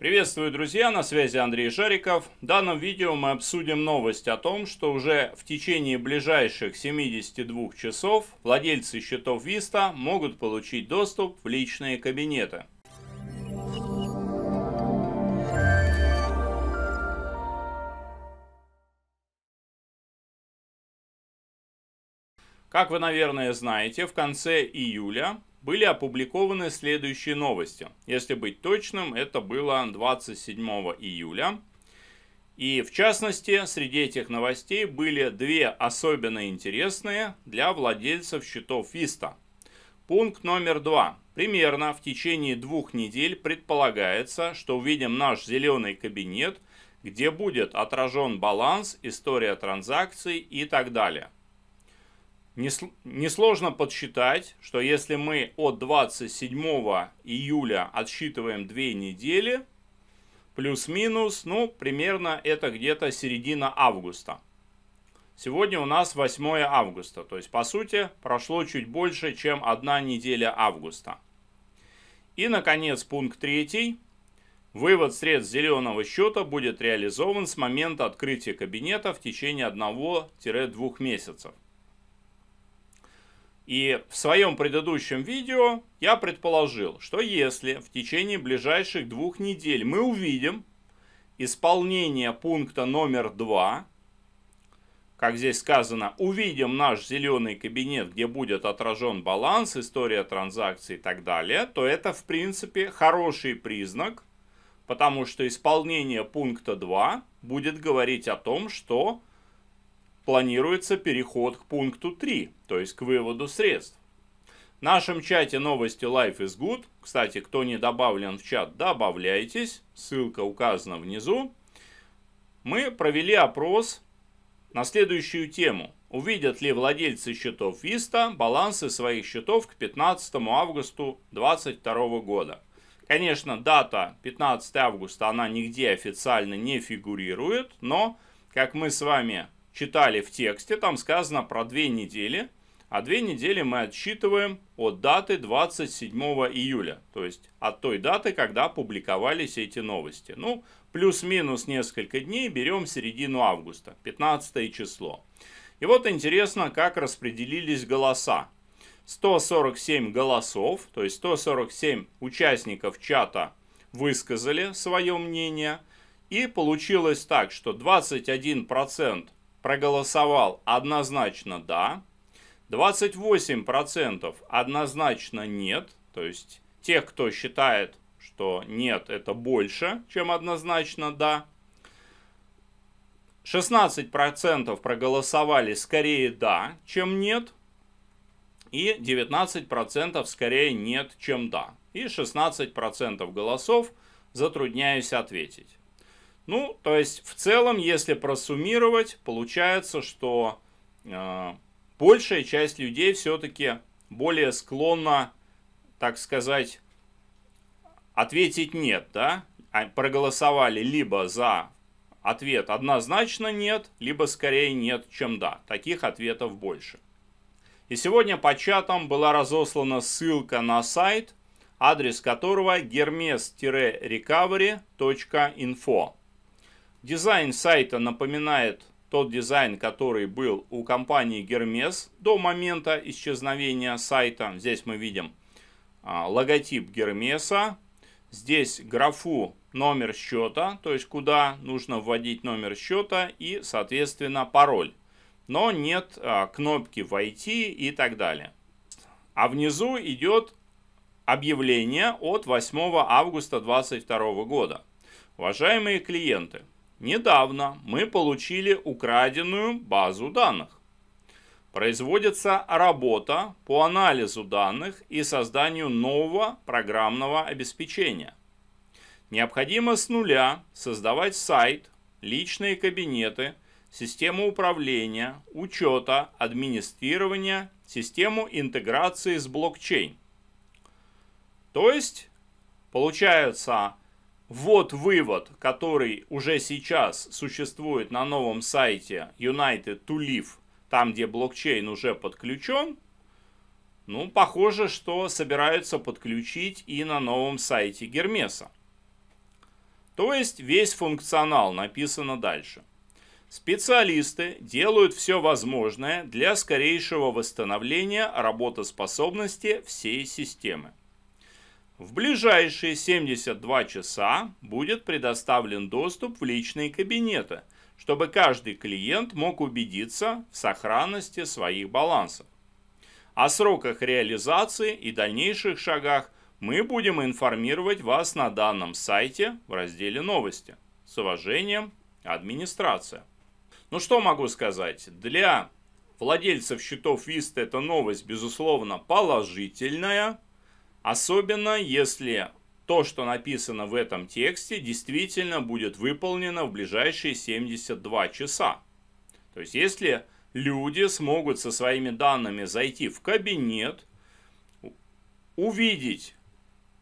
Приветствую, друзья! На связи Андрей Жариков. В данном видео мы обсудим новость о том, что уже в течение ближайших 72 часов владельцы счетов Vista могут получить доступ в личные кабинеты. Как вы, наверное, знаете, в конце июля были опубликованы следующие новости. Если быть точным, это было 27 июля. И в частности, среди этих новостей были две особенно интересные для владельцев счетов Виста. Пункт номер два. Примерно в течение двух недель предполагается, что увидим наш зеленый кабинет, где будет отражен баланс, история транзакций и так далее – Несложно подсчитать, что если мы от 27 июля отсчитываем две недели, плюс-минус, ну, примерно это где-то середина августа. Сегодня у нас 8 августа, то есть, по сути, прошло чуть больше, чем одна неделя августа. И, наконец, пункт третий. Вывод средств зеленого счета будет реализован с момента открытия кабинета в течение 1-2 месяцев. И в своем предыдущем видео я предположил, что если в течение ближайших двух недель мы увидим исполнение пункта номер два, как здесь сказано, увидим наш зеленый кабинет, где будет отражен баланс, история транзакций и так далее, то это в принципе хороший признак, потому что исполнение пункта 2 будет говорить о том, что планируется переход к пункту 3, то есть к выводу средств. В нашем чате новости Life is Good, кстати, кто не добавлен в чат, добавляйтесь, ссылка указана внизу. Мы провели опрос на следующую тему. Увидят ли владельцы счетов Виста балансы своих счетов к 15 августа 2022 года? Конечно, дата 15 августа, она нигде официально не фигурирует, но, как мы с вами читали в тексте, там сказано про две недели, а две недели мы отсчитываем от даты 27 июля, то есть от той даты, когда публиковались эти новости. Ну, плюс-минус несколько дней, берем середину августа, 15 число. И вот интересно, как распределились голоса. 147 голосов, то есть 147 участников чата высказали свое мнение. И получилось так, что 21% проголосовал однозначно «да», 28% однозначно «нет», то есть тех, кто считает, что «нет» это больше, чем однозначно «да», 16% проголосовали скорее «да», чем «нет», и 19% скорее «нет», чем «да». И 16% голосов затрудняюсь ответить. Ну, то есть, в целом, если просуммировать, получается, что э, большая часть людей все-таки более склонна, так сказать, ответить нет, да? А, проголосовали либо за ответ однозначно нет, либо скорее нет, чем да. Таких ответов больше. И сегодня по чатам была разослана ссылка на сайт, адрес которого hermes-recovery.info. Дизайн сайта напоминает тот дизайн, который был у компании Гермес до момента исчезновения сайта. Здесь мы видим а, логотип Гермеса. Здесь графу номер счета, то есть куда нужно вводить номер счета и, соответственно, пароль. Но нет а, кнопки «Войти» и так далее. А внизу идет объявление от 8 августа 2022 года. Уважаемые клиенты, Недавно мы получили украденную базу данных. Производится работа по анализу данных и созданию нового программного обеспечения. Необходимо с нуля создавать сайт, личные кабинеты, систему управления, учета, администрирования, систему интеграции с блокчейн. То есть, получается, вот вывод, который уже сейчас существует на новом сайте United to Live, там, где блокчейн уже подключен. Ну, похоже, что собираются подключить и на новом сайте Гермеса. То есть весь функционал написано дальше. Специалисты делают все возможное для скорейшего восстановления работоспособности всей системы. В ближайшие 72 часа будет предоставлен доступ в личные кабинеты, чтобы каждый клиент мог убедиться в сохранности своих балансов. О сроках реализации и дальнейших шагах мы будем информировать вас на данном сайте в разделе «Новости». С уважением, администрация. Ну что могу сказать? Для владельцев счетов Вист эта новость, безусловно, положительная – Особенно если то, что написано в этом тексте, действительно будет выполнено в ближайшие 72 часа. То есть если люди смогут со своими данными зайти в кабинет, увидеть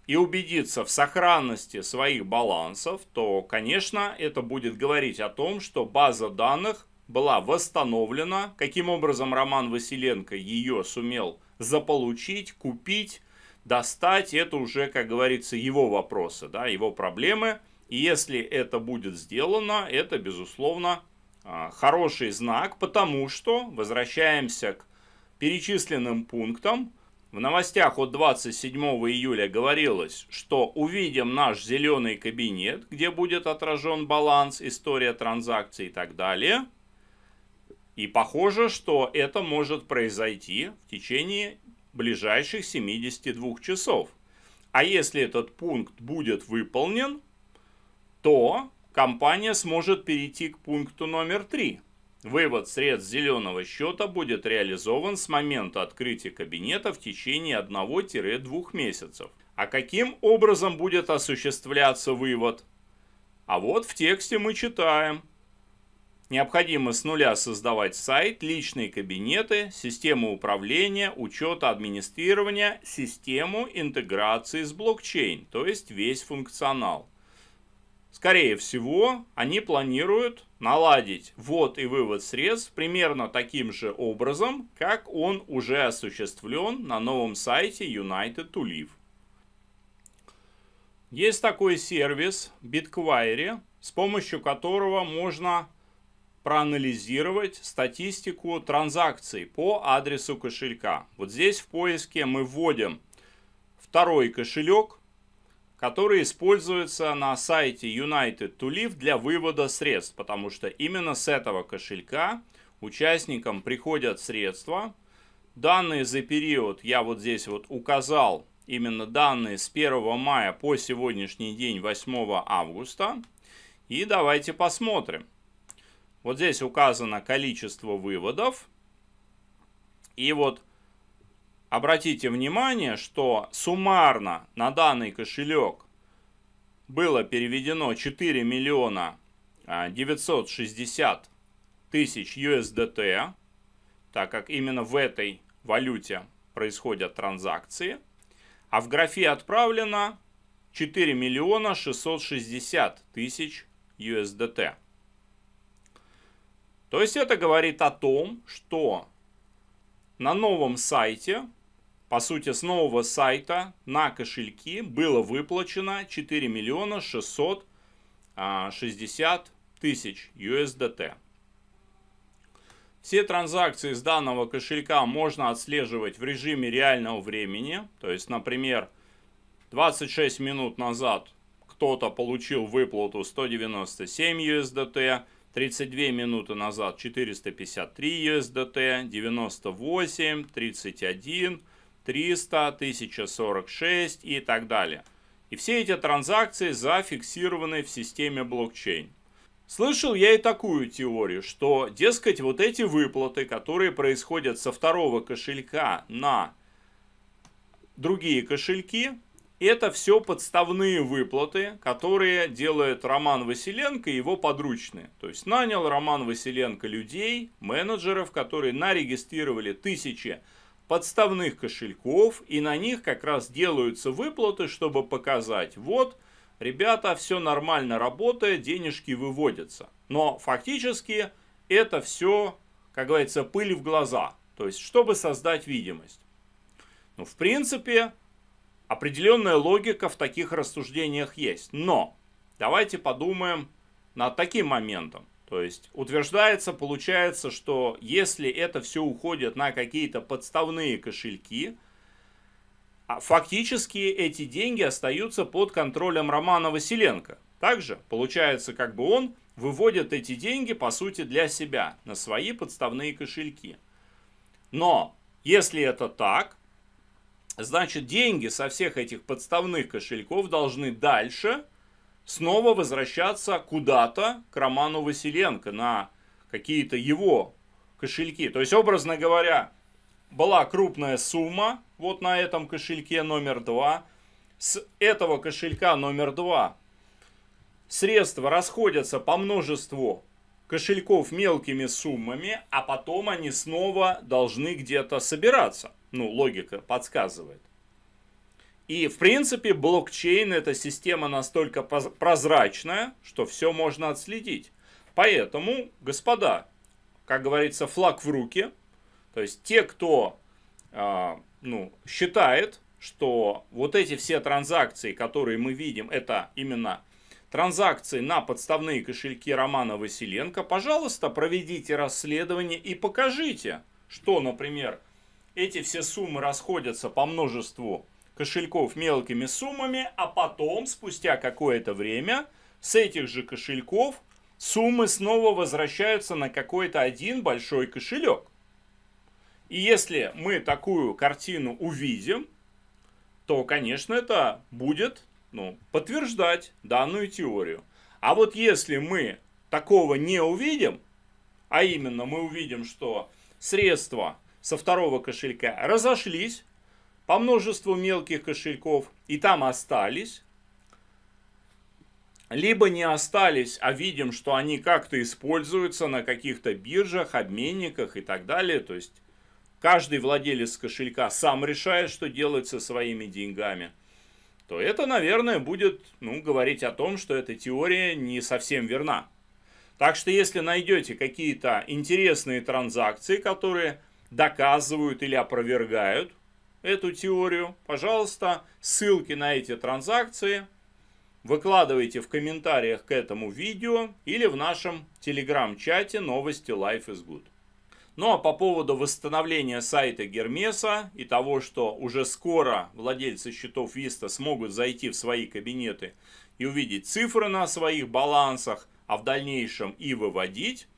и убедиться в сохранности своих балансов, то, конечно, это будет говорить о том, что база данных была восстановлена, каким образом Роман Василенко ее сумел заполучить, купить, достать, это уже, как говорится, его вопросы, да, его проблемы. И если это будет сделано, это, безусловно, а, хороший знак, потому что, возвращаемся к перечисленным пунктам, в новостях от 27 июля говорилось, что увидим наш зеленый кабинет, где будет отражен баланс, история транзакций и так далее. И похоже, что это может произойти в течение ближайших 72 часов. А если этот пункт будет выполнен, то компания сможет перейти к пункту номер 3. Вывод средств зеленого счета будет реализован с момента открытия кабинета в течение 1-2 месяцев. А каким образом будет осуществляться вывод? А вот в тексте мы читаем – Необходимо с нуля создавать сайт, личные кабинеты, систему управления, учета, администрирования, систему интеграции с блокчейн, то есть весь функционал. Скорее всего, они планируют наладить ввод и вывод средств примерно таким же образом, как он уже осуществлен на новом сайте United to Live. Есть такой сервис BitQuery, с помощью которого можно проанализировать статистику транзакций по адресу кошелька. Вот здесь в поиске мы вводим второй кошелек, который используется на сайте United to Live для вывода средств, потому что именно с этого кошелька участникам приходят средства. Данные за период я вот здесь вот указал именно данные с 1 мая по сегодняшний день 8 августа. И давайте посмотрим. Вот здесь указано количество выводов. И вот обратите внимание, что суммарно на данный кошелек было переведено 4 миллиона 960 а, тысяч USDT, так как именно в этой валюте происходят транзакции. А в графе отправлено 4 миллиона 660 тысяч USDT. То есть это говорит о том, что на новом сайте, по сути с нового сайта на кошельки было выплачено 4 миллиона 660 а, тысяч USDT. Все транзакции с данного кошелька можно отслеживать в режиме реального времени. То есть, например, 26 минут назад кто-то получил выплату 197 USDT, 32 минуты назад 453 USDT, 98, 31, 300, 1046 и так далее. И все эти транзакции зафиксированы в системе блокчейн. Слышал я и такую теорию, что, дескать, вот эти выплаты, которые происходят со второго кошелька на другие кошельки, это все подставные выплаты, которые делает Роман Василенко и его подручные. То есть нанял Роман Василенко людей, менеджеров, которые нарегистрировали тысячи подставных кошельков, и на них как раз делаются выплаты, чтобы показать, вот, ребята, все нормально работает, денежки выводятся. Но фактически это все, как говорится, пыль в глаза. То есть, чтобы создать видимость. Ну, в принципе, Определенная логика в таких рассуждениях есть. Но давайте подумаем над таким моментом. То есть утверждается, получается, что если это все уходит на какие-то подставные кошельки, а фактически эти деньги остаются под контролем Романа Василенко. Также получается, как бы он выводит эти деньги, по сути, для себя, на свои подставные кошельки. Но если это так, Значит, деньги со всех этих подставных кошельков должны дальше снова возвращаться куда-то к Роману Василенко на какие-то его кошельки. То есть, образно говоря, была крупная сумма вот на этом кошельке номер два. С этого кошелька номер два средства расходятся по множеству кошельков мелкими суммами, а потом они снова должны где-то собираться. Ну, логика подсказывает. И, в принципе, блокчейн – это система настолько прозрачная, что все можно отследить. Поэтому, господа, как говорится, флаг в руки. То есть те, кто э, ну, считает, что вот эти все транзакции, которые мы видим, это именно транзакции на подставные кошельки Романа Василенко, пожалуйста, проведите расследование и покажите, что, например, эти все суммы расходятся по множеству кошельков мелкими суммами, а потом, спустя какое-то время, с этих же кошельков суммы снова возвращаются на какой-то один большой кошелек. И если мы такую картину увидим, то, конечно, это будет ну, подтверждать данную теорию. А вот если мы такого не увидим, а именно мы увидим, что средства со второго кошелька разошлись по множеству мелких кошельков и там остались, либо не остались, а видим, что они как-то используются на каких-то биржах, обменниках и так далее. То есть каждый владелец кошелька сам решает, что делать со своими деньгами то это, наверное, будет ну, говорить о том, что эта теория не совсем верна. Так что если найдете какие-то интересные транзакции, которые доказывают или опровергают эту теорию, пожалуйста, ссылки на эти транзакции выкладывайте в комментариях к этому видео или в нашем телеграм-чате новости Life is Good. Ну а по поводу восстановления сайта Гермеса и того, что уже скоро владельцы счетов Виста смогут зайти в свои кабинеты и увидеть цифры на своих балансах, а в дальнейшем и выводить.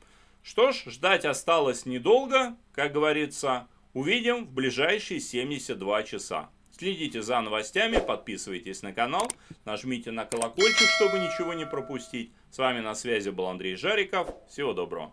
Что ж, ждать осталось недолго, как говорится. Увидим в ближайшие 72 часа. Следите за новостями, подписывайтесь на канал, нажмите на колокольчик, чтобы ничего не пропустить. С вами на связи был Андрей Жариков. Всего доброго.